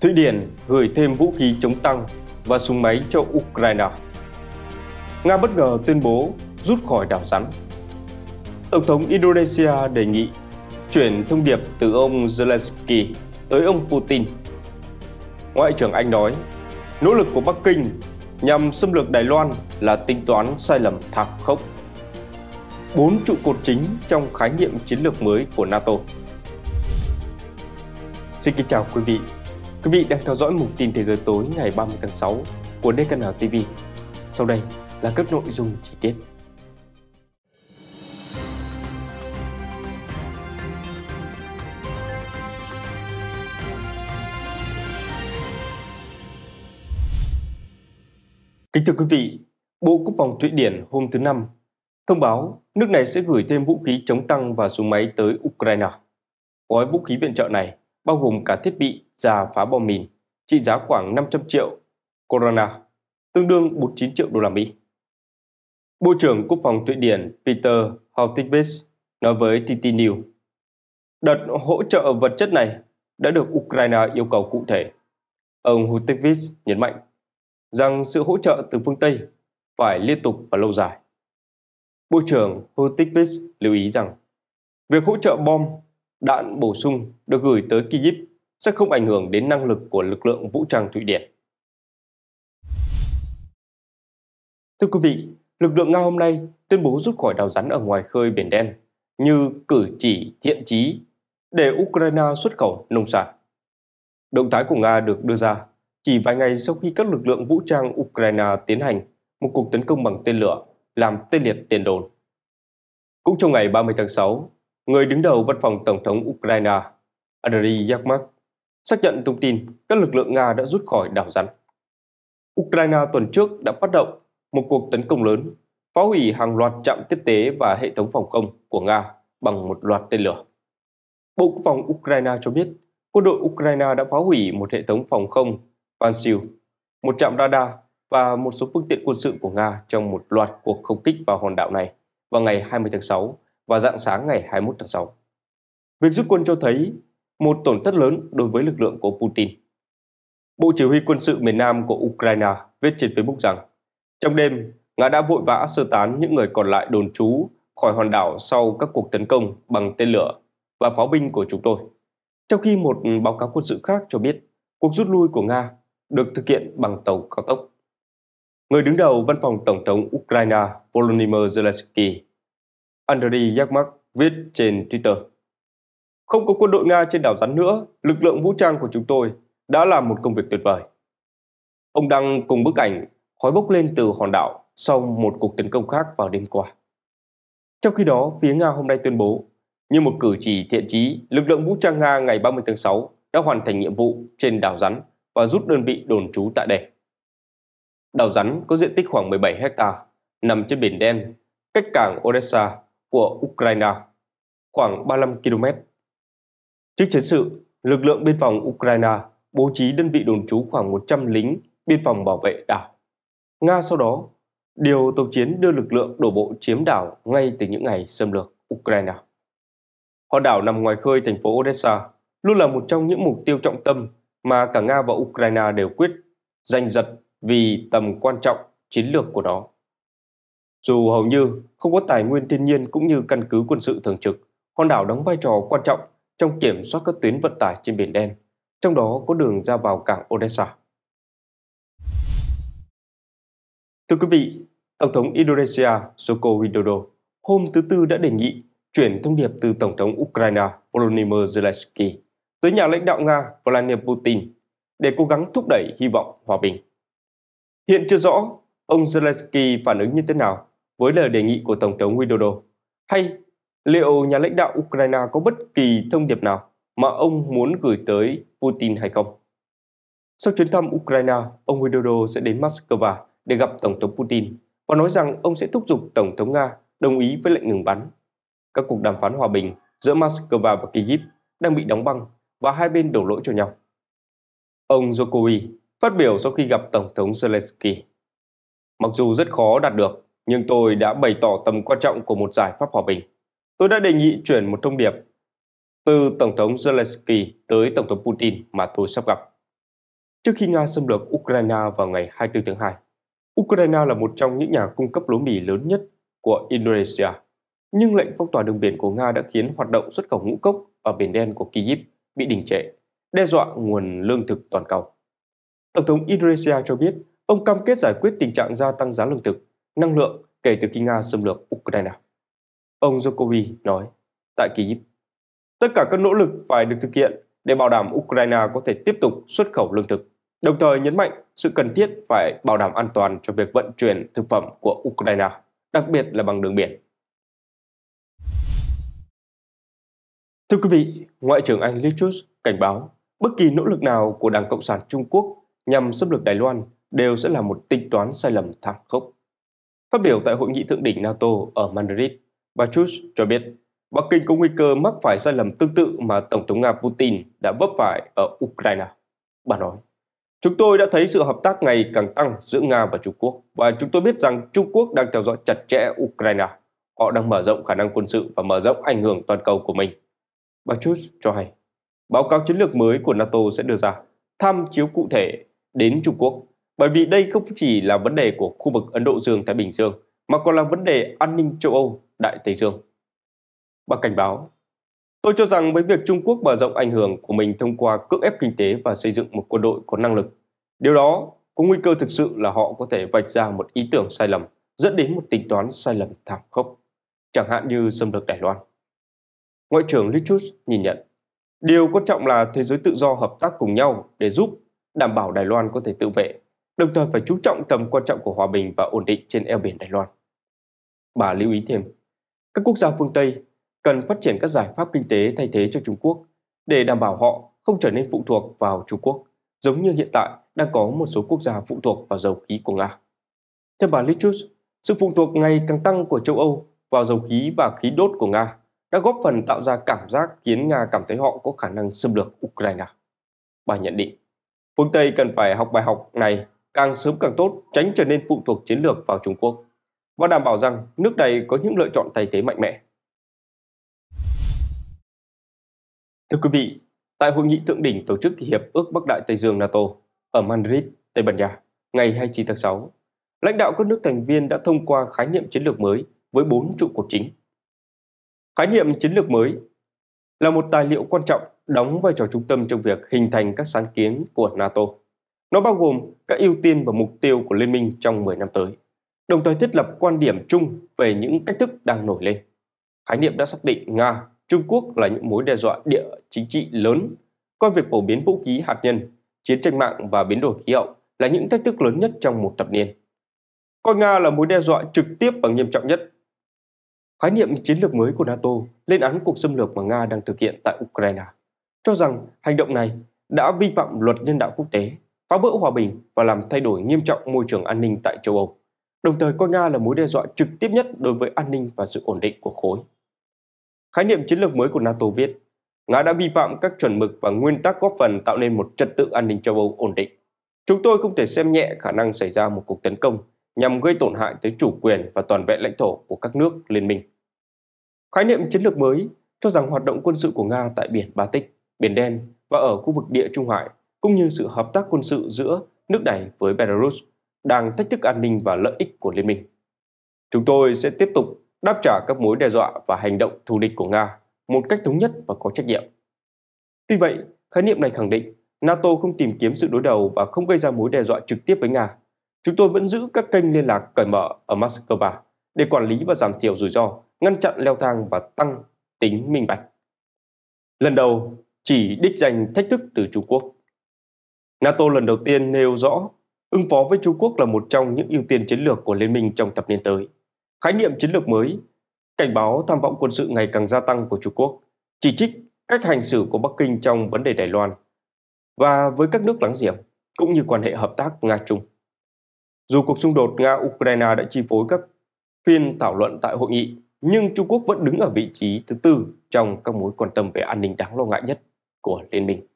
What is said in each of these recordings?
Thụy Điển gửi thêm vũ khí chống tăng và súng máy cho Ukraine. Nga bất ngờ tuyên bố rút khỏi đảo rắn. Tổng thống Indonesia đề nghị chuyển thông điệp từ ông Zelensky tới ông Putin. Ngoại trưởng Anh nói, nỗ lực của Bắc Kinh nhằm xâm lược Đài Loan là tính toán sai lầm thảm khốc. Bốn trụ cột chính trong khái niệm chiến lược mới của NATO. Xin kính chào quý vị Quý vị đang theo dõi mục tin thế giới tối ngày 30 tháng 6 của DKN TV. Sau đây là các nội dung chi tiết. Kính thưa quý vị, Bộ Quốc phòng Thụy Điển hôm thứ Năm thông báo nước này sẽ gửi thêm vũ khí chống tăng và súng máy tới Ukraine. Gói vũ khí viện trợ này bao gồm cả thiết bị ra phá bom mìn trị giá khoảng 500 triệu corona, tương đương 49 triệu đô la Mỹ. Bộ trưởng Quốc phòng Thụy Điển Peter Hautikvist nói với TT News, đợt hỗ trợ vật chất này đã được Ukraine yêu cầu cụ thể. Ông Hautikvist nhấn mạnh rằng sự hỗ trợ từ phương Tây phải liên tục và lâu dài. Bộ trưởng Hautikvist lưu ý rằng việc hỗ trợ bom, đạn bổ sung được gửi tới Kyiv sẽ không ảnh hưởng đến năng lực của lực lượng vũ trang Thụy Điển. Thưa quý vị, lực lượng Nga hôm nay tuyên bố rút khỏi đào rắn ở ngoài khơi Biển Đen như cử chỉ thiện chí để Ukraine xuất khẩu nông sản. Động thái của Nga được đưa ra chỉ vài ngày sau khi các lực lượng vũ trang Ukraine tiến hành một cuộc tấn công bằng tên lửa làm tê liệt tiền đồn. Cũng trong ngày 30 tháng 6, người đứng đầu văn phòng Tổng thống Ukraine Andriy Yermak Xác nhận thông tin, các lực lượng Nga đã rút khỏi đảo rắn. Ukraine tuần trước đã phát động một cuộc tấn công lớn, phá hủy hàng loạt trạm tiếp tế và hệ thống phòng không của Nga bằng một loạt tên lửa. Bộ Quốc phòng Ukraine cho biết, quân đội Ukraine đã phá hủy một hệ thống phòng không Pansiu, một trạm radar và một số phương tiện quân sự của Nga trong một loạt cuộc không kích vào hòn đảo này vào ngày 20 tháng 6 và dạng sáng ngày 21 tháng 6. Việc rút quân cho thấy một tổn thất lớn đối với lực lượng của Putin. Bộ Chỉ huy quân sự miền Nam của Ukraine viết trên Facebook rằng trong đêm, Nga đã vội vã sơ tán những người còn lại đồn trú khỏi hòn đảo sau các cuộc tấn công bằng tên lửa và pháo binh của chúng tôi. Trong khi một báo cáo quân sự khác cho biết cuộc rút lui của Nga được thực hiện bằng tàu cao tốc. Người đứng đầu văn phòng Tổng thống Ukraine Volodymyr Zelensky, Andriy Yermak viết trên Twitter không có quân đội Nga trên đảo rắn nữa, lực lượng vũ trang của chúng tôi đã làm một công việc tuyệt vời. Ông đăng cùng bức ảnh khói bốc lên từ hòn đảo sau một cuộc tấn công khác vào đêm qua. Trong khi đó, phía Nga hôm nay tuyên bố, như một cử chỉ thiện chí, lực lượng vũ trang Nga ngày 30 tháng 6 đã hoàn thành nhiệm vụ trên đảo rắn và rút đơn vị đồn trú tại đây. Đảo rắn có diện tích khoảng 17 hecta, nằm trên biển đen, cách cảng Odessa của Ukraine khoảng 35 km Trước chiến sự, lực lượng biên phòng Ukraine bố trí đơn vị đồn trú khoảng 100 lính biên phòng bảo vệ đảo. Nga sau đó điều tàu chiến đưa lực lượng đổ bộ chiếm đảo ngay từ những ngày xâm lược Ukraine. Hòn đảo nằm ngoài khơi thành phố Odessa luôn là một trong những mục tiêu trọng tâm mà cả Nga và Ukraine đều quyết giành giật vì tầm quan trọng chiến lược của nó. Dù hầu như không có tài nguyên thiên nhiên cũng như căn cứ quân sự thường trực, hòn đảo đóng vai trò quan trọng trong kiểm soát các tuyến vận tải trên Biển Đen, trong đó có đường ra vào cảng Odessa. Thưa quý vị, Tổng thống Indonesia Joko Widodo hôm thứ Tư đã đề nghị chuyển thông điệp từ Tổng thống Ukraine Volodymyr Zelensky tới nhà lãnh đạo Nga Vladimir Putin để cố gắng thúc đẩy hy vọng hòa bình. Hiện chưa rõ ông Zelensky phản ứng như thế nào với lời đề nghị của Tổng thống Widodo hay Liệu nhà lãnh đạo Ukraine có bất kỳ thông điệp nào mà ông muốn gửi tới Putin hay không? Sau chuyến thăm Ukraine, ông Widodo sẽ đến Moscow để gặp Tổng thống Putin và nói rằng ông sẽ thúc giục Tổng thống Nga đồng ý với lệnh ngừng bắn. Các cuộc đàm phán hòa bình giữa Moscow và Kyiv đang bị đóng băng và hai bên đổ lỗi cho nhau. Ông Jokowi phát biểu sau khi gặp Tổng thống Zelensky. Mặc dù rất khó đạt được, nhưng tôi đã bày tỏ tầm quan trọng của một giải pháp hòa bình. Tôi đã đề nghị chuyển một thông điệp từ Tổng thống Zelensky tới Tổng thống Putin mà tôi sắp gặp. Trước khi Nga xâm lược Ukraine vào ngày 24 tháng 2, Ukraine là một trong những nhà cung cấp lúa mì lớn nhất của Indonesia. Nhưng lệnh phong tỏa đường biển của Nga đã khiến hoạt động xuất khẩu ngũ cốc ở Biển Đen của Kyiv bị đình trệ, đe dọa nguồn lương thực toàn cầu. Tổng thống Indonesia cho biết ông cam kết giải quyết tình trạng gia tăng giá lương thực, năng lượng kể từ khi Nga xâm lược Ukraine. Ông Jokowi nói tại Kyiv. Tất cả các nỗ lực phải được thực hiện để bảo đảm Ukraine có thể tiếp tục xuất khẩu lương thực, đồng thời nhấn mạnh sự cần thiết phải bảo đảm an toàn cho việc vận chuyển thực phẩm của Ukraine, đặc biệt là bằng đường biển. Thưa quý vị, Ngoại trưởng Anh Liz Truss cảnh báo bất kỳ nỗ lực nào của Đảng Cộng sản Trung Quốc nhằm xâm lược Đài Loan đều sẽ là một tính toán sai lầm thảm khốc. Phát biểu tại hội nghị thượng đỉnh NATO ở Madrid Bà Chus cho biết Bắc Kinh có nguy cơ mắc phải sai lầm tương tự mà Tổng thống Nga Putin đã vấp phải ở Ukraine. Bà nói, chúng tôi đã thấy sự hợp tác ngày càng tăng giữa Nga và Trung Quốc và chúng tôi biết rằng Trung Quốc đang theo dõi chặt chẽ Ukraine. Họ đang mở rộng khả năng quân sự và mở rộng ảnh hưởng toàn cầu của mình. Bà Chus cho hay, báo cáo chiến lược mới của NATO sẽ đưa ra tham chiếu cụ thể đến Trung Quốc bởi vì đây không chỉ là vấn đề của khu vực Ấn Độ Dương-Thái Bình Dương mà còn là vấn đề an ninh châu Âu Đại Tây Dương. Bà cảnh báo, tôi cho rằng với việc Trung Quốc mở rộng ảnh hưởng của mình thông qua cưỡng ép kinh tế và xây dựng một quân đội có năng lực, điều đó có nguy cơ thực sự là họ có thể vạch ra một ý tưởng sai lầm, dẫn đến một tính toán sai lầm thảm khốc, chẳng hạn như xâm lược Đài Loan. Ngoại trưởng Lichut nhìn nhận, điều quan trọng là thế giới tự do hợp tác cùng nhau để giúp đảm bảo Đài Loan có thể tự vệ, đồng thời phải chú trọng tầm quan trọng của hòa bình và ổn định trên eo biển Đài Loan. Bà lưu ý thêm, các quốc gia phương Tây cần phát triển các giải pháp kinh tế thay thế cho Trung Quốc để đảm bảo họ không trở nên phụ thuộc vào Trung Quốc, giống như hiện tại đang có một số quốc gia phụ thuộc vào dầu khí của Nga. Theo bà Lichus, sự phụ thuộc ngày càng tăng của châu Âu vào dầu khí và khí đốt của Nga đã góp phần tạo ra cảm giác khiến Nga cảm thấy họ có khả năng xâm lược Ukraine. Bà nhận định, phương Tây cần phải học bài học này càng sớm càng tốt tránh trở nên phụ thuộc chiến lược vào Trung Quốc và đảm bảo rằng nước này có những lựa chọn tài tế mạnh mẽ. Thưa quý vị, tại hội nghị thượng đỉnh tổ chức Hiệp ước Bắc Đại Tây Dương NATO ở Madrid, Tây Ban Nha, ngày 29 tháng 6, lãnh đạo các nước thành viên đã thông qua khái niệm chiến lược mới với 4 trụ cột chính. Khái niệm chiến lược mới là một tài liệu quan trọng đóng vai trò trung tâm trong việc hình thành các sáng kiến của NATO. Nó bao gồm các ưu tiên và mục tiêu của liên minh trong 10 năm tới đồng thời thiết lập quan điểm chung về những cách thức đang nổi lên. Khái niệm đã xác định Nga, Trung Quốc là những mối đe dọa địa chính trị lớn, coi việc phổ biến vũ khí hạt nhân, chiến tranh mạng và biến đổi khí hậu là những thách thức lớn nhất trong một thập niên. Coi Nga là mối đe dọa trực tiếp và nghiêm trọng nhất. Khái niệm chiến lược mới của NATO lên án cuộc xâm lược mà Nga đang thực hiện tại Ukraine, cho rằng hành động này đã vi phạm luật nhân đạo quốc tế, phá vỡ hòa bình và làm thay đổi nghiêm trọng môi trường an ninh tại châu Âu đồng thời coi Nga là mối đe dọa trực tiếp nhất đối với an ninh và sự ổn định của khối. Khái niệm chiến lược mới của NATO viết, Nga đã vi phạm các chuẩn mực và nguyên tắc góp phần tạo nên một trật tự an ninh châu Âu ổn định. Chúng tôi không thể xem nhẹ khả năng xảy ra một cuộc tấn công nhằm gây tổn hại tới chủ quyền và toàn vẹn lãnh thổ của các nước liên minh. Khái niệm chiến lược mới cho rằng hoạt động quân sự của Nga tại biển Baltic, biển Đen và ở khu vực địa Trung Hải cũng như sự hợp tác quân sự giữa nước này với Belarus đang thách thức an ninh và lợi ích của liên minh. Chúng tôi sẽ tiếp tục đáp trả các mối đe dọa và hành động thù địch của Nga một cách thống nhất và có trách nhiệm. Tuy vậy, khái niệm này khẳng định NATO không tìm kiếm sự đối đầu và không gây ra mối đe dọa trực tiếp với Nga. Chúng tôi vẫn giữ các kênh liên lạc cởi mở ở Moscow để quản lý và giảm thiểu rủi ro, ngăn chặn leo thang và tăng tính minh bạch. Lần đầu, chỉ đích danh thách thức từ Trung Quốc. NATO lần đầu tiên nêu rõ Ứng phó với Trung Quốc là một trong những ưu tiên chiến lược của Liên minh trong thập niên tới. Khái niệm chiến lược mới, cảnh báo tham vọng quân sự ngày càng gia tăng của Trung Quốc, chỉ trích cách hành xử của Bắc Kinh trong vấn đề Đài Loan và với các nước láng giềng, cũng như quan hệ hợp tác Nga-Trung. Dù cuộc xung đột Nga-Ukraine đã chi phối các phiên thảo luận tại hội nghị, nhưng Trung Quốc vẫn đứng ở vị trí thứ tư trong các mối quan tâm về an ninh đáng lo ngại nhất của Liên minh.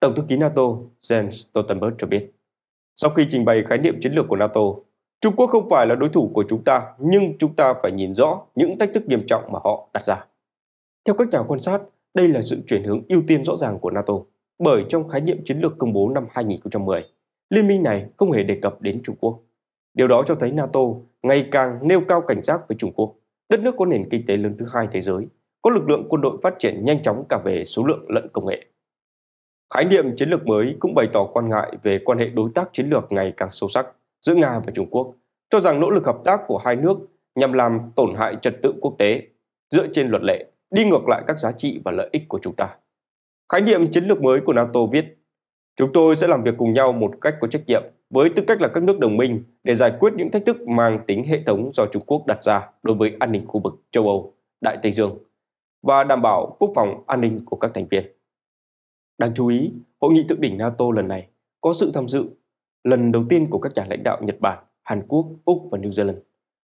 Tổng thư ký NATO Jens Stoltenberg cho biết. Sau khi trình bày khái niệm chiến lược của NATO, Trung Quốc không phải là đối thủ của chúng ta, nhưng chúng ta phải nhìn rõ những thách thức nghiêm trọng mà họ đặt ra. Theo các nhà quan sát, đây là sự chuyển hướng ưu tiên rõ ràng của NATO, bởi trong khái niệm chiến lược công bố năm 2010, liên minh này không hề đề cập đến Trung Quốc. Điều đó cho thấy NATO ngày càng nêu cao cảnh giác với Trung Quốc, đất nước có nền kinh tế lớn thứ hai thế giới, có lực lượng quân đội phát triển nhanh chóng cả về số lượng lẫn công nghệ. Khái niệm chiến lược mới cũng bày tỏ quan ngại về quan hệ đối tác chiến lược ngày càng sâu sắc giữa Nga và Trung Quốc, cho rằng nỗ lực hợp tác của hai nước nhằm làm tổn hại trật tự quốc tế dựa trên luật lệ, đi ngược lại các giá trị và lợi ích của chúng ta. Khái niệm chiến lược mới của NATO viết, chúng tôi sẽ làm việc cùng nhau một cách có trách nhiệm với tư cách là các nước đồng minh để giải quyết những thách thức mang tính hệ thống do Trung Quốc đặt ra đối với an ninh khu vực châu Âu, Đại Tây Dương và đảm bảo quốc phòng an ninh của các thành viên. Đáng chú ý, hội nghị thượng đỉnh NATO lần này có sự tham dự lần đầu tiên của các nhà lãnh đạo Nhật Bản, Hàn Quốc, Úc và New Zealand.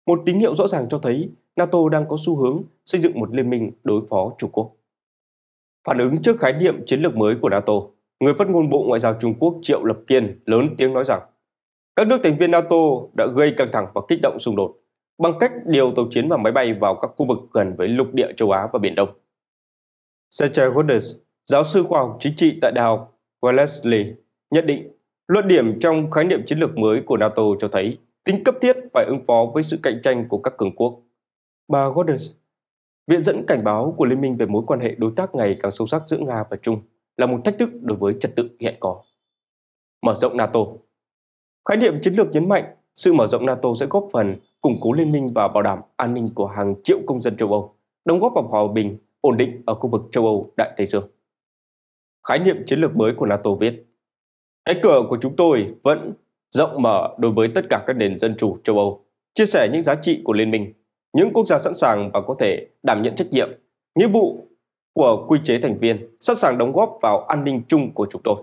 Một tín hiệu rõ ràng cho thấy NATO đang có xu hướng xây dựng một liên minh đối phó Trung Quốc. Phản ứng trước khái niệm chiến lược mới của NATO, người phát ngôn Bộ Ngoại giao Trung Quốc Triệu Lập Kiên lớn tiếng nói rằng các nước thành viên NATO đã gây căng thẳng và kích động xung đột bằng cách điều tàu chiến và máy bay vào các khu vực gần với lục địa châu Á và Biển Đông. Sergei Rodriguez, giáo sư khoa học chính trị tại Đại học Wellesley, nhận định luận điểm trong khái niệm chiến lược mới của NATO cho thấy tính cấp thiết phải ứng phó với sự cạnh tranh của các cường quốc. Bà Gordon, viện dẫn cảnh báo của Liên minh về mối quan hệ đối tác ngày càng sâu sắc giữa Nga và Trung là một thách thức đối với trật tự hiện có. Mở rộng NATO Khái niệm chiến lược nhấn mạnh sự mở rộng NATO sẽ góp phần củng cố liên minh và bảo đảm an ninh của hàng triệu công dân châu Âu, đóng góp vào hòa bình, ổn định ở khu vực châu Âu đại Tây Dương khái niệm chiến lược mới của NATO viết. Cánh cửa của chúng tôi vẫn rộng mở đối với tất cả các nền dân chủ châu Âu, chia sẻ những giá trị của liên minh, những quốc gia sẵn sàng và có thể đảm nhận trách nhiệm, nghĩa vụ của quy chế thành viên, sẵn sàng đóng góp vào an ninh chung của chúng tôi.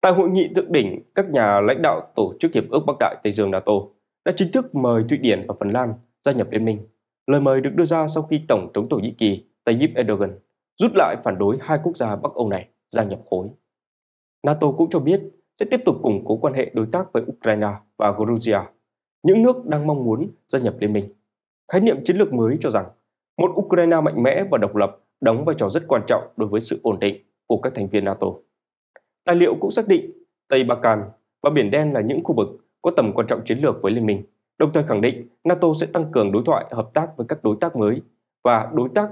Tại hội nghị thượng đỉnh, các nhà lãnh đạo tổ chức hiệp ước Bắc Đại Tây Dương NATO đã chính thức mời Thụy Điển và Phần Lan gia nhập liên minh. Lời mời được đưa ra sau khi Tổng thống Thổ Nhĩ Kỳ Tayyip Erdogan rút lại phản đối hai quốc gia Bắc Âu này gia nhập khối. NATO cũng cho biết sẽ tiếp tục củng cố quan hệ đối tác với Ukraine và Georgia, những nước đang mong muốn gia nhập liên minh. Khái niệm chiến lược mới cho rằng một Ukraine mạnh mẽ và độc lập đóng vai trò rất quan trọng đối với sự ổn định của các thành viên NATO. Tài liệu cũng xác định Tây Ba Can và Biển Đen là những khu vực có tầm quan trọng chiến lược với liên minh, đồng thời khẳng định NATO sẽ tăng cường đối thoại hợp tác với các đối tác mới và đối tác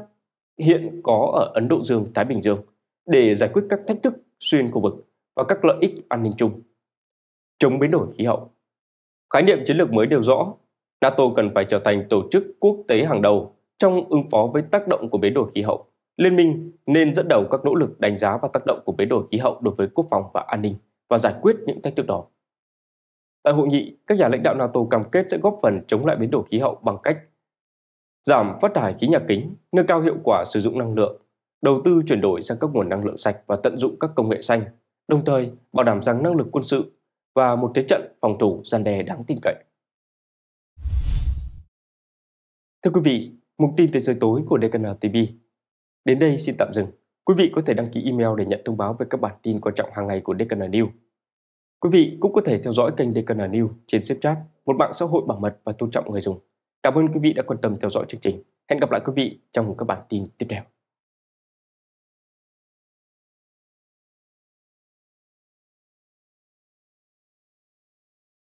hiện có ở Ấn Độ Dương-Thái Bình Dương – để giải quyết các thách thức xuyên khu vực và các lợi ích an ninh chung. Chống biến đổi khí hậu Khái niệm chiến lược mới đều rõ, NATO cần phải trở thành tổ chức quốc tế hàng đầu trong ứng phó với tác động của biến đổi khí hậu. Liên minh nên dẫn đầu các nỗ lực đánh giá và tác động của biến đổi khí hậu đối với quốc phòng và an ninh và giải quyết những thách thức đó. Tại hội nghị, các nhà lãnh đạo NATO cam kết sẽ góp phần chống lại biến đổi khí hậu bằng cách giảm phát thải khí nhà kính, nâng cao hiệu quả sử dụng năng lượng, đầu tư chuyển đổi sang các nguồn năng lượng sạch và tận dụng các công nghệ xanh, đồng thời bảo đảm rằng năng lực quân sự và một thế trận phòng thủ gian đe đáng tin cậy. Thưa quý vị, mục tin thế giới tối của DKN TV đến đây xin tạm dừng. Quý vị có thể đăng ký email để nhận thông báo về các bản tin quan trọng hàng ngày của DKN News. Quý vị cũng có thể theo dõi kênh DKN News trên Snapchat, một mạng xã hội bảo mật và tôn trọng người dùng. Cảm ơn quý vị đã quan tâm theo dõi chương trình. Hẹn gặp lại quý vị trong các bản tin tiếp theo.